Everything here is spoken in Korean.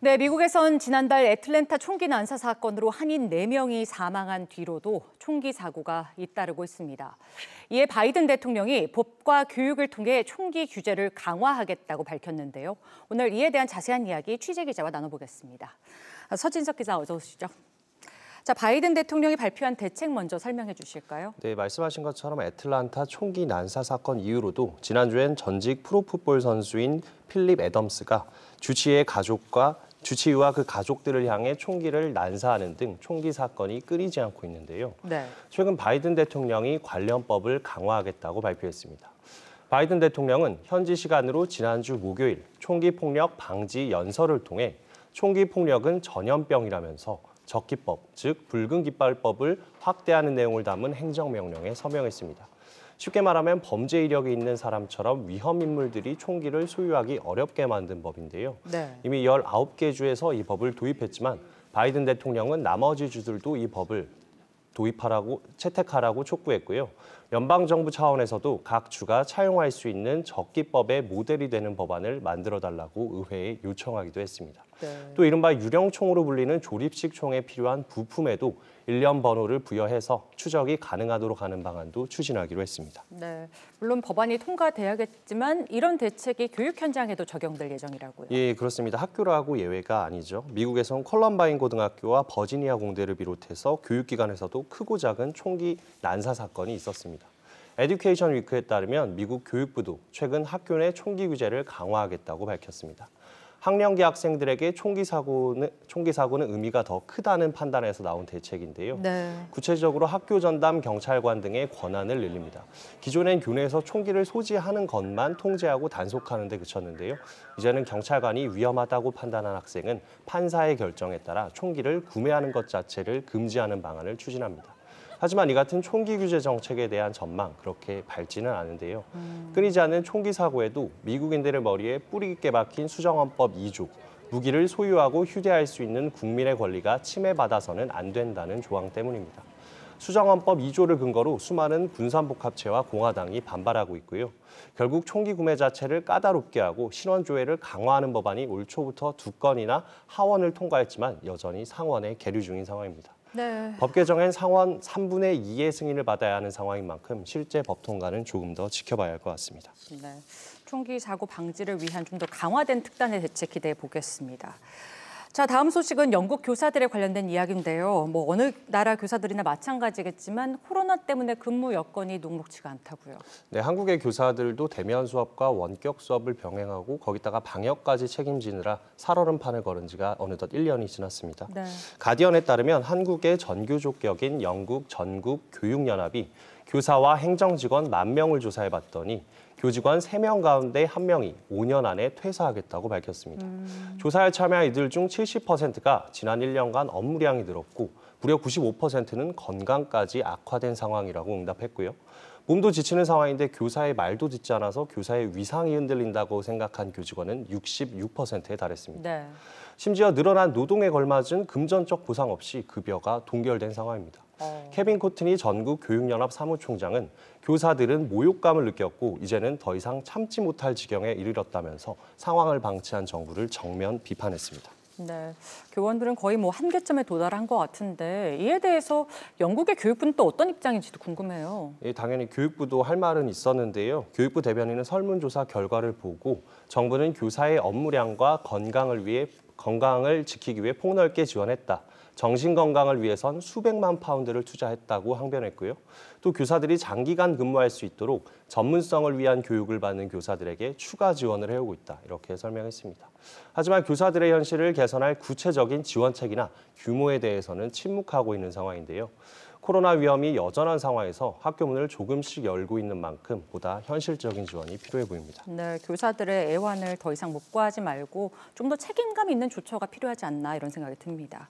네, 미국에선 지난달 애틀랜타 총기 난사 사건으로 한인 4명이 사망한 뒤로도 총기 사고가 잇따르고 있습니다. 이에 바이든 대통령이 법과 교육을 통해 총기 규제를 강화하겠다고 밝혔는데요. 오늘 이에 대한 자세한 이야기 취재 기자와 나눠보겠습니다. 아, 서진석 기자 어서 오시죠. 자, 바이든 대통령이 발표한 대책 먼저 설명해 주실까요? 네, 말씀하신 것처럼 애틀란타 총기 난사 사건 이후로도 지난주엔 전직 프로풋볼 선수인 필립 애덤스가 주치의 가족과 주치의와 그 가족들을 향해 총기를 난사하는 등 총기 사건이 끊이지 않고 있는데요. 네. 최근 바이든 대통령이 관련법을 강화하겠다고 발표했습니다. 바이든 대통령은 현지 시간으로 지난주 목요일 총기 폭력 방지 연설을 통해 총기 폭력은 전염병이라면서 적기법, 즉 붉은 깃발법을 확대하는 내용을 담은 행정명령에 서명했습니다. 쉽게 말하면 범죄 이력이 있는 사람처럼 위험 인물들이 총기를 소유하기 어렵게 만든 법인데요. 네. 이미 19개 주에서 이 법을 도입했지만 바이든 대통령은 나머지 주들도 이 법을 도입하라고 채택하라고 촉구했고요. 연방 정부 차원에서도 각 주가 차용할 수 있는 적기법의 모델이 되는 법안을 만들어 달라고 의회에 요청하기도 했습니다. 네. 또 이른바 유령총으로 불리는 조립식 총에 필요한 부품에도 일련 번호를 부여해서 추적이 가능하도록 하는 방안도 추진하기로 했습니다. 네, 물론 법안이 통과돼야겠지만 이런 대책이 교육 현장에도 적용될 예정이라고요. 예, 그렇습니다. 학교라고 예외가 아니죠. 미국에선 컬럼바인 고등학교와 버지니아 공대를 비롯해서 교육기관에서도 크고 작은 총기 난사 사건이 있었습니다. 에듀케이션 위크에 따르면 미국 교육부도 최근 학교 내 총기 규제를 강화하겠다고 밝혔습니다. 학령기 학생들에게 총기 사고는 총기 사고는 의미가 더 크다는 판단에서 나온 대책인데요. 네. 구체적으로 학교 전담 경찰관 등의 권한을 늘립니다. 기존엔 교내에서 총기를 소지하는 것만 통제하고 단속하는 데 그쳤는데요. 이제는 경찰관이 위험하다고 판단한 학생은 판사의 결정에 따라 총기를 구매하는 것 자체를 금지하는 방안을 추진합니다. 하지만 이 같은 총기 규제 정책에 대한 전망 그렇게 밝지는 않은데요. 음. 끊이지 않는 총기 사고에도 미국인들의 머리에 뿌리 깊게 박힌 수정헌법 2조 무기를 소유하고 휴대할 수 있는 국민의 권리가 침해받아서는 안 된다는 조항 때문입니다. 수정헌법 2조를 근거로 수많은 군산복합체와 공화당이 반발하고 있고요. 결국 총기 구매 자체를 까다롭게 하고 신원조회를 강화하는 법안이 올 초부터 두 건이나 하원을 통과했지만 여전히 상원에 계류 중인 상황입니다. 네. 법 개정엔 상원 3분의 2의 승인을 받아야 하는 상황인 만큼 실제 법 통과는 조금 더 지켜봐야 할 것 같습니다. 네. 총기 사고 방지를 위한 좀 더 강화된 특단의 대책 기대해 보겠습니다. 자, 다음 소식은 영국 교사들에 관련된 이야기인데요. 뭐 어느 나라 교사들이나 마찬가지겠지만 코로나 때문에 근무 여건이 녹록치가 않다고요. 네, 한국의 교사들도 대면 수업과 원격 수업을 병행하고 거기다가 방역까지 책임지느라 살얼음판을 걸은 지가 어느덧 1년이 지났습니다. 네. 가디언에 따르면 한국의 전교조격인 영국 전국 교육연합이 교사와 행정직원 만 명을 조사해 봤더니 교직원 3명 가운데 1명이 5년 안에 퇴사하겠다고 밝혔습니다. 음. 조사에 참여한 이들 중 70%가 지난 1년간 업무량이 늘었고 무려 95%는 건강까지 악화된 상황이라고 응답했고요. 몸도 지치는 상황인데 교사의 말도 듣지 않아서 교사의 위상이 흔들린다고 생각한 교직원은 66%에 달했습니다. 네. 심지어 늘어난 노동에 걸맞은 금전적 보상 없이 급여가 동결된 상황입니다. 어. 케빈 코튼이 전국 교육연합 사무총장은 교사들은 모욕감을 느꼈고 이제는 더 이상 참지 못할 지경에 이르렀다면서 상황을 방치한 정부를 정면 비판했습니다. 네, 교원들은 거의 뭐 한계점에 도달한 것 같은데 이에 대해서 영국의 교육부는 또 어떤 입장인지도 궁금해요. 예, 당연히 교육부도 할 말은 있었는데요. 교육부 대변인은 설문조사 결과를 보고 정부는 교사의 업무량과 건강을 위해 건강을 지키기 위해 폭넓게 지원했다. 정신 건강을 위해선 수백만 파운드를 투자했다고 항변했고요. 또 교사들이 장기간 근무할 수 있도록 전문성을 위한 교육을 받는 교사들에게 추가 지원을 해오고 있다. 이렇게 설명했습니다. 하지만 교사들의 현실을 개선할 구체적인 지원책이나 규모에 대해서는 침묵하고 있는 상황인데요. 코로나 위험이 여전한 상황에서 학교 문을 조금씩 열고 있는 만큼 보다 현실적인 지원이 필요해 보입니다. 네, 교사들의 애환을 더 이상 묵과하지 말고 좀 더 책임감 있는 조처가 필요하지 않나 이런 생각이 듭니다.